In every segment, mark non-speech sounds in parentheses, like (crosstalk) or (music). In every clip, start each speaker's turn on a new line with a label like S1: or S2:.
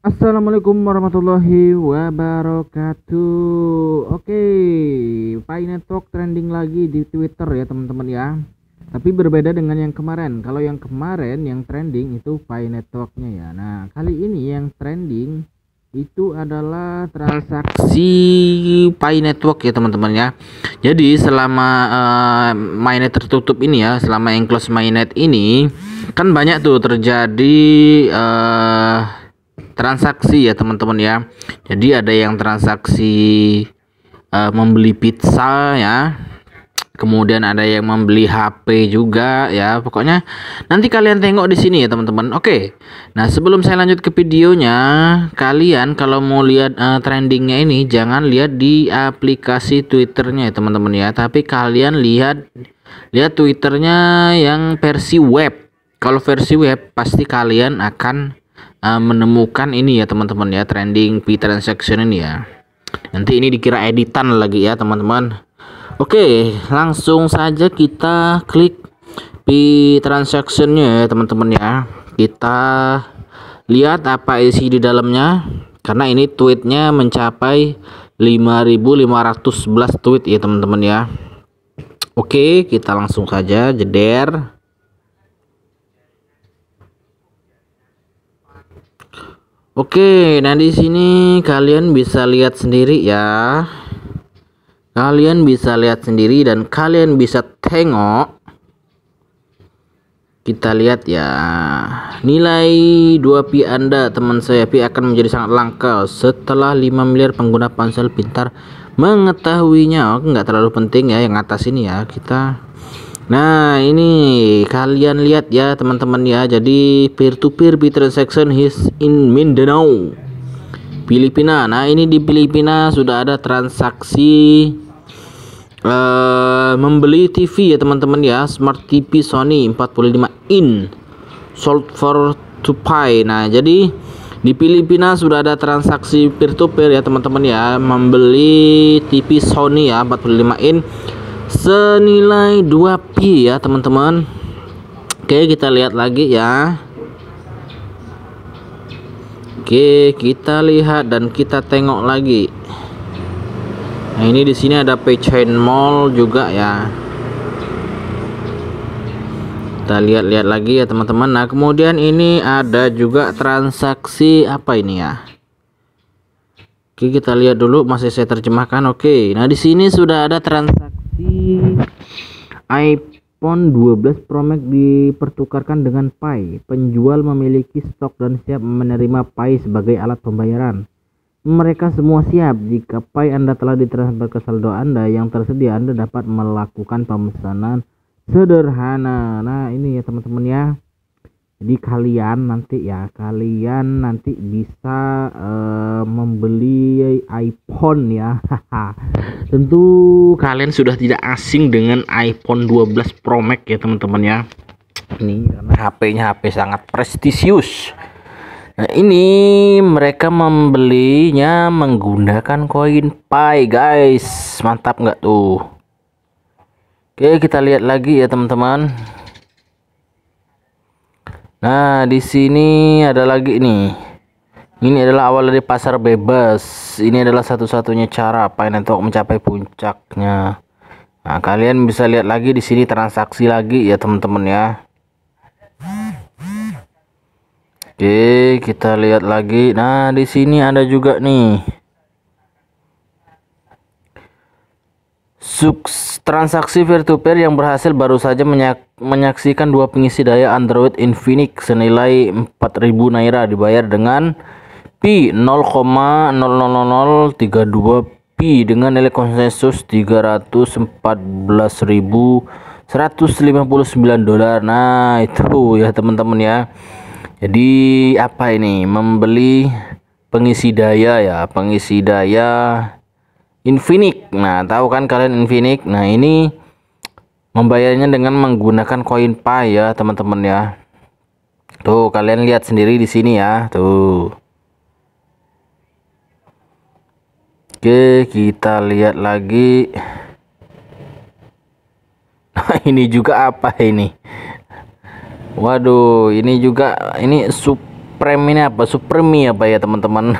S1: Assalamualaikum warahmatullahi wabarakatuh. Oke, okay. Network trending lagi di Twitter ya teman-teman ya. Tapi berbeda dengan yang kemarin. Kalau yang kemarin yang trending itu Pi Networknya ya. Nah kali ini yang trending itu adalah transaksi Pi Network ya teman-teman ya. Jadi selama uh, mainnet tertutup ini ya, selama enclose mainnet ini kan banyak tuh terjadi uh, transaksi ya teman-teman ya jadi ada yang transaksi uh, membeli pizza ya kemudian ada yang membeli HP juga ya pokoknya nanti kalian tengok di sini ya teman-teman oke nah sebelum saya lanjut ke videonya kalian kalau mau lihat uh, trendingnya ini jangan lihat di aplikasi Twitternya ya teman-teman ya tapi kalian lihat lihat Twitternya yang versi web kalau versi web pasti kalian akan uh, menemukan ini ya teman-teman ya trending P transaction ini ya. Nanti ini dikira editan lagi ya teman-teman. Oke, langsung saja kita klik P transactionnya ya teman-teman ya. Kita lihat apa isi di dalamnya karena ini tweetnya mencapai 5511 tweet ya teman-teman ya. Oke, kita langsung saja jeder. Oke, nah di sini kalian bisa lihat sendiri ya. Kalian bisa lihat sendiri dan kalian bisa tengok. Kita lihat ya. Nilai 2P Anda, teman saya, P akan menjadi sangat langka setelah 5 miliar pengguna ponsel pintar mengetahuinya. Oke, nggak terlalu penting ya yang atas ini ya. Kita Nah, ini kalian lihat ya teman-teman ya. Jadi peer to peer transaction is in Mindanao. Filipina. Nah, ini di Filipina sudah ada transaksi uh, membeli TV ya teman-teman ya, Smart TV Sony 45 in sold for to pay. Nah, jadi di Filipina sudah ada transaksi peer to peer ya teman-teman ya, membeli TV Sony ya 45 in senilai 2pi ya teman-teman oke kita lihat lagi ya oke kita lihat dan kita tengok lagi nah ini di sini ada PeChain mall juga ya kita lihat-lihat lagi ya teman-teman nah kemudian ini ada juga transaksi apa ini ya Oke kita lihat dulu masih saya terjemahkan oke nah di sini sudah ada transaksi di iPhone 12 Pro Max dipertukarkan dengan Pi. Penjual memiliki stok dan siap menerima Pi sebagai alat pembayaran. Mereka semua siap jika Pi Anda telah ditransfer ke saldo Anda yang tersedia Anda dapat melakukan pemesanan sederhana. Nah, ini ya teman-teman ya jadi kalian nanti ya kalian nanti bisa uh, membeli iPhone ya (laughs) tentu kalian sudah tidak asing dengan iPhone 12 Pro Max ya teman-teman ya ini karena HP-nya HP sangat prestisius nah, ini mereka membelinya menggunakan koin Pi guys mantap nggak tuh Oke kita lihat lagi ya teman-teman Nah, di sini ada lagi nih. Ini adalah awal dari pasar bebas. Ini adalah satu-satunya cara apa yang untuk mencapai puncaknya. Nah, kalian bisa lihat lagi di sini transaksi lagi ya, teman-teman ya. Oke, kita lihat lagi. Nah, di sini ada juga nih. Suks transaksi peer to peer yang berhasil baru saja menyak menyaksikan dua pengisi daya Android Infinix senilai 4000 naira dibayar dengan P 0,00032 P dengan nilai konsensus 314.159 dolar. Nah, itu ya teman-teman ya. Jadi apa ini? Membeli pengisi daya ya, pengisi daya Infinix. Nah, tahu kan kalian Infinix? Nah, ini membayarnya dengan menggunakan koin pay ya teman-teman ya tuh kalian lihat sendiri di sini ya tuh Oke, kita lihat lagi. Nah, (laughs) ini juga apa ini? Waduh, ini juga ini Supreme ini apa? Supreme apa ya, teman-teman?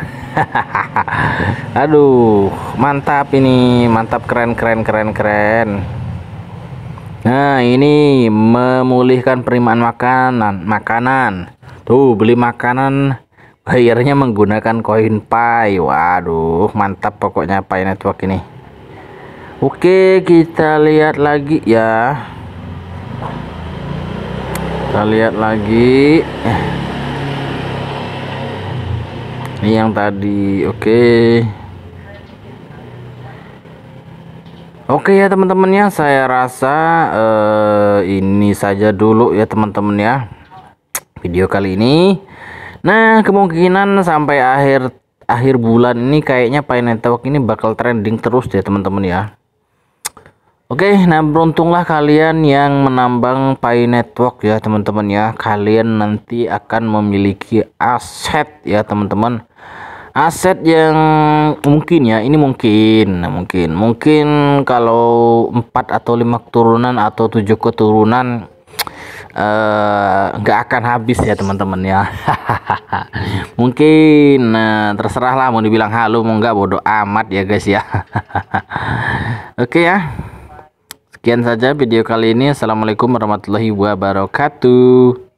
S1: (laughs) Aduh, mantap ini, mantap keren keren keren keren. Nah, ini memulihkan perimaan makanan. Makanan. Tuh, beli makanan bayarnya menggunakan koin Pay. Waduh, mantap pokoknya Pay Network ini. Oke, kita lihat lagi ya. Kita lihat lagi. Eh. Ini yang tadi. Oke. Oke ya teman-teman ya, saya rasa uh, ini saja dulu ya teman-teman ya video kali ini. Nah kemungkinan sampai akhir akhir bulan ini kayaknya Pay Network ini bakal trending terus ya teman-teman ya. Oke, nah beruntunglah kalian yang menambang Pay Network ya teman-teman ya. Kalian nanti akan memiliki aset ya teman-teman aset yang mungkin ya ini mungkin nah mungkin mungkin kalau empat atau lima keturunan atau tujuh keturunan eh, nggak uh, akan habis ya teman-teman ya (laughs) mungkin nah, terserah lah mau dibilang halu mau nggak bodoh amat ya guys ya (laughs) oke okay, ya sekian saja video kali ini assalamualaikum warahmatullahi wabarakatuh